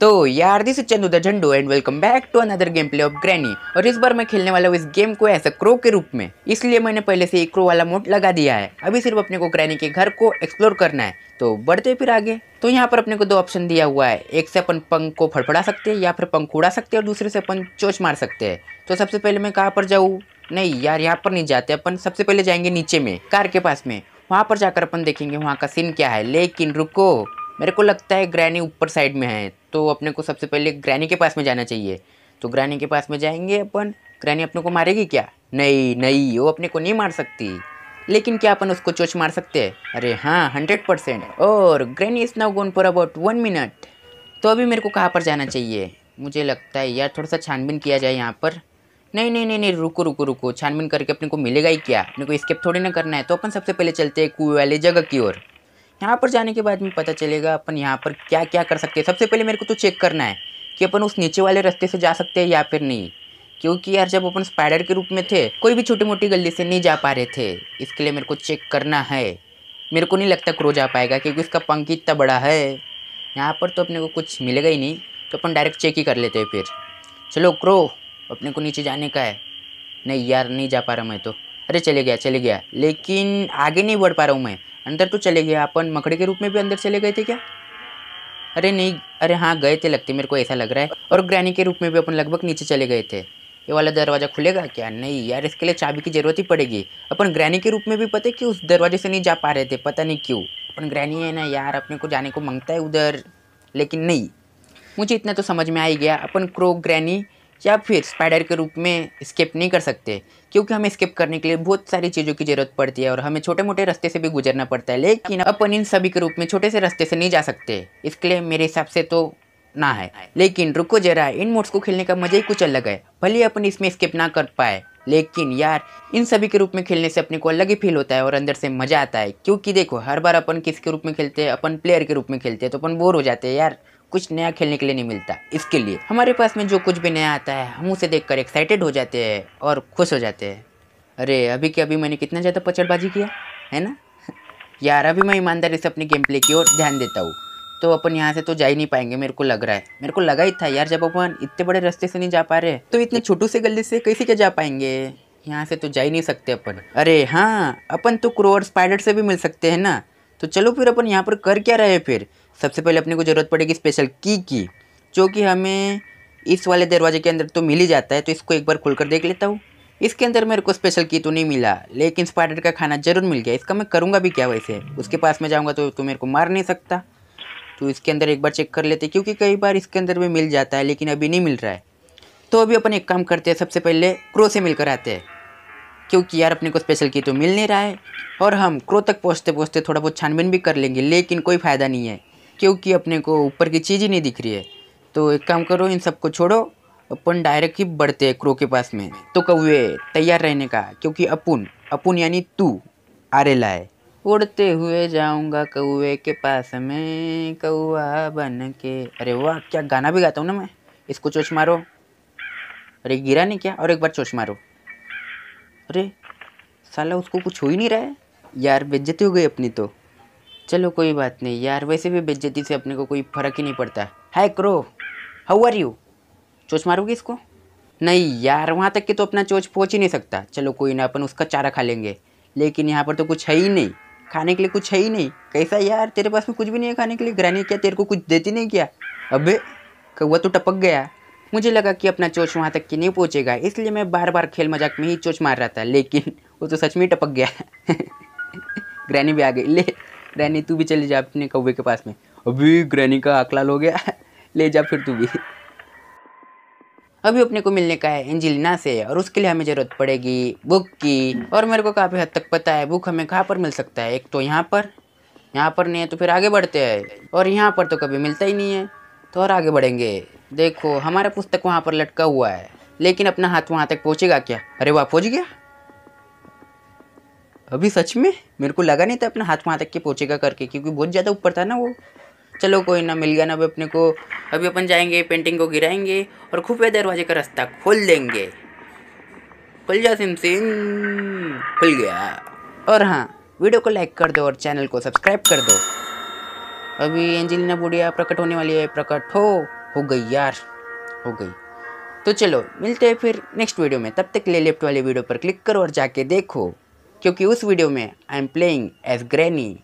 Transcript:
तो यार this Chandu the Jhandu and welcome back to another game play of granny और इस बार मैं खेलने वाला हूँ इस गेम को ऐसा क्रो के रूप में इसलिए मैंने पहले से एक क्रो वाला मोड लगा दिया है अभी सिर्फ अपने को ग्रैनी के घर को एक्सप्लोर करना है तो बढ़ते फिर आगे तो यहाँ पर अपने को दो ऑप्शन दिया हुआ है एक से अपन पंख को फड़फड़ा सकते हैं या फिर पंख उड़ा सकते हैं और दूसरे से अपन चोच मार सकते हैं तो सबसे पहले मैं कहाँ पर जाऊँ नहीं यार यहाँ पर नहीं जाते अपन सबसे पहले जाएंगे नीचे में कार के पास में वहाँ पर जाकर अपन देखेंगे वहाँ का सीन क्या है लेकिन रुको मेरे को लगता है ग्रैनी ऊपर साइड में है तो अपने को सबसे पहले ग्रैनी के पास में जाना चाहिए तो ग्रैनी के पास में जाएंगे अपन ग्रैनी अपने को मारेगी क्या नहीं नहीं वो अपने को नहीं मार सकती लेकिन क्या अपन उसको चोच मार सकते हैं अरे हाँ हंड्रेड परसेंट और granny is now gone for about one minute तो अभी मेरे को कहाँ पर जाना चाहिए मुझे लगता है यार थोड़ा सा छानबीन किया जाए यहाँ पर नहीं नहीं नहीं नहीं रुको रुको रुको छानबीन करके अपने को मिलेगा ही क्या अपने को स्केप थोड़ी ना करना है तो अपन सबसे पहले चलते हैं कुएं वाली जगह की ओर यहाँ पर जाने के बाद में पता चलेगा अपन यहाँ पर क्या क्या कर सकते हैं सबसे पहले मेरे को तो चेक करना है कि अपन उस नीचे वाले रास्ते से जा सकते हैं या फिर नहीं क्योंकि यार जब अपन स्पाइडर के रूप में थे कोई भी छोटी मोटी गली से नहीं जा पा रहे थे इसके लिए मेरे को चेक करना है मेरे को नहीं लगता क्रो जा पाएगा क्योंकि इसका पंख इतना बड़ा है यहाँ पर तो अपने को कुछ मिलेगा ही नहीं तो अपन डायरेक्ट चेक ही कर लेते हैं फिर चलो क्रो अपने को नीचे जाने का है नहीं यार नहीं जा पा रहा मैं तो अरे चले गया चले गया लेकिन आगे नहीं बढ़ पा रहा हूँ मैं अंदर तो चले गए अपन मकड़े के रूप में भी अंदर चले गए थे क्या अरे नहीं अरे हाँ गए थे लगते मेरे को ऐसा लग रहा है और ग्रैनी के रूप में भी अपन लगभग नीचे चले गए थे ये वाला दरवाज़ा खुलेगा क्या नहीं यार इसके लिए चाबी की ज़रूरत ही पड़ेगी अपन ग्रैनी के रूप में भी पता है कि उस दरवाजे से नहीं जा पा रहे थे पता नहीं क्यों अपन ग्रैनी है ना यार अपने को जाने को मांगता है उधर लेकिन नहीं मुझे इतना तो समझ में आ ही गया अपन क्रो ग्रैनी या फिर स्पाइडर के रूप में स्केप नहीं कर सकते क्योंकि हमें स्केप करने के लिए बहुत सारी चीज़ों की ज़रूरत पड़ती है और हमें छोटे मोटे रास्ते से भी गुजरना पड़ता है लेकिन अपन इन सभी के रूप में छोटे से रास्ते से नहीं जा सकते इसके लिए मेरे हिसाब से तो ना है लेकिन रुको जरा इन मोड्स को खेलने का मजा ही कुछ अलग है भले ही अपन इसमें स्केप ना कर पाए लेकिन यार इन सभी के रूप में खेलने से अपने को अलग ही फील होता है और अंदर से मजा आता है क्योंकि देखो हर बार अपन किसके रूप में खेलते हैं अपन प्लेयर के रूप में खेलते हैं तो अपन बोर हो जाते हैं यार कुछ नया खेलने के लिए नहीं मिलता इसके लिए हमारे पास में जो कुछ भी नया आता है हम उसे देखकर एक्साइटेड हो जाते हैं और खुश हो जाते हैं अरे अभी के अभी मैंने कितना ज़्यादा पचड़बाजी किया है ना यार अभी मैं ईमानदारी से अपने गेम प्ले की ओर ध्यान देता हूँ तो अपन यहाँ से तो जा ही नहीं पाएंगे मेरे को लग रहा है मेरे को लगा ही था यार जब अपन इतने बड़े रास्ते से नहीं जा पा रहे तो इतने छोटू से गली से कैसे क्या जा पाएंगे यहाँ से तो जा ही नहीं सकते अपन अरे हाँ अपन तो क्रो और स्पाइडर से भी मिल सकते हैं ना तो चलो फिर अपन यहाँ पर कर क्या रहे फिर सबसे पहले अपने को ज़रूरत पड़ेगी स्पेशल की की जो कि हमें इस वाले दरवाजे के अंदर तो मिल ही जाता है तो इसको एक बार खुलकर देख लेता हूँ इसके अंदर मेरे को स्पेशल की तो नहीं मिला लेकिन स्पाइडर का खाना जरूर मिल गया इसका मैं करूँगा भी क्या वैसे उसके पास में जाऊँगा तो, तो मेरे को मार नहीं सकता तो इसके अंदर एक बार चेक कर लेते क्योंकि कई बार इसके अंदर भी मिल जाता है लेकिन अभी नहीं मिल रहा है तो अभी अपन एक काम करते हैं सबसे पहले क्रो से मिलकर आते हैं क्योंकि यार अपने को स्पेशल की तो मिल नहीं रहा है और हम क्रो तक पहुँचते पहुँचते थोड़ा बहुत छानबीन भी कर लेंगे लेकिन कोई फ़ायदा नहीं है क्योंकि अपने को ऊपर की चीज़ ही नहीं दिख रही है तो एक काम करो इन सबको छोड़ो अपन डायरेक्ट ही बढ़ते हैं क्रो के पास में तो कौए तैयार रहने का क्योंकि अपुन अपुन यानी तू आरेला है उड़ते हुए जाऊंगा कौए के पास में कौआ बन के अरे वाह क्या गाना भी गाता हूँ ना मैं इसको चोच मारो अरे गिरा नहीं क्या और एक बार चोच मारो अरे साला उसको कुछ हो ही नहीं रहा है यार बेज्जती हो गई अपनी तो चलो कोई बात नहीं यार वैसे भी बेज्जती से अपने को कोई फ़र्क ही नहीं पड़ता है क्रो हाउ आर यू चोच मारोगी इसको नहीं यार वहाँ तक कि तो अपना चोच पहुँच ही नहीं सकता चलो कोई ना अपन उसका चारा खा लेंगे लेकिन यहाँ पर तो कुछ है ही नहीं खाने के लिए कुछ है ही नहीं कैसा यार तेरे पास में कुछ भी नहीं है खाने के लिए ग्रहणी क्या तेरे को कुछ देती नहीं क्या अबे कौवा तो टपक गया मुझे लगा कि अपना चोच वहाँ तक कि नहीं पहुँचेगा इसलिए मैं बार बार खेल मजाक में ही चोच मार रहा था लेकिन वो तो सच में टपक गया ग्रहणी भी आ गई ले ग्रैनी तू भी चले जा अपने कौवे के पास में अभी ग्रैनी का अकलाल हो गया ले जा फिर तू भी अभी अपने को मिलने का है एंजिलिना से और उसके लिए हमें ज़रूरत पड़ेगी बुक की और मेरे को काफ़ी हद तक पता है बुक हमें कहाँ पर मिल सकता है एक तो यहाँ पर यहाँ पर नहीं है तो फिर आगे बढ़ते हैं और यहाँ पर तो कभी मिलता ही नहीं है तो और आगे बढ़ेंगे देखो हमारा पुस्तक वहाँ पर लटका हुआ है लेकिन अपना हाथ वहाँ तक पहुँचेगा क्या अरे वाह पहुँच गया अभी सच में मेरे को लगा नहीं था अपना हाथ वहाँ तक के पहुँचेगा करके क्योंकि बहुत ज़्यादा ऊपर था ना वो चलो कोई ना मिल गया ना अभी अपने को अभी अपन जाएंगे पेंटिंग को गिराएंगे और खुफिया दरवाजे का रास्ता खोल देंगे खुल जा सिम सिम खुल गया और हाँ वीडियो को लाइक कर दो और चैनल को सब्सक्राइब कर दो अभी एंजेलिना बुढ़िया प्रकट होने वाली है प्रकट हो हो गई यार हो गई तो चलो मिलते हैं फिर नेक्स्ट वीडियो में तब तक ले लेफ्ट वाले वीडियो पर क्लिक करो और जाके देखो क्योंकि उस वीडियो में I am playing as granny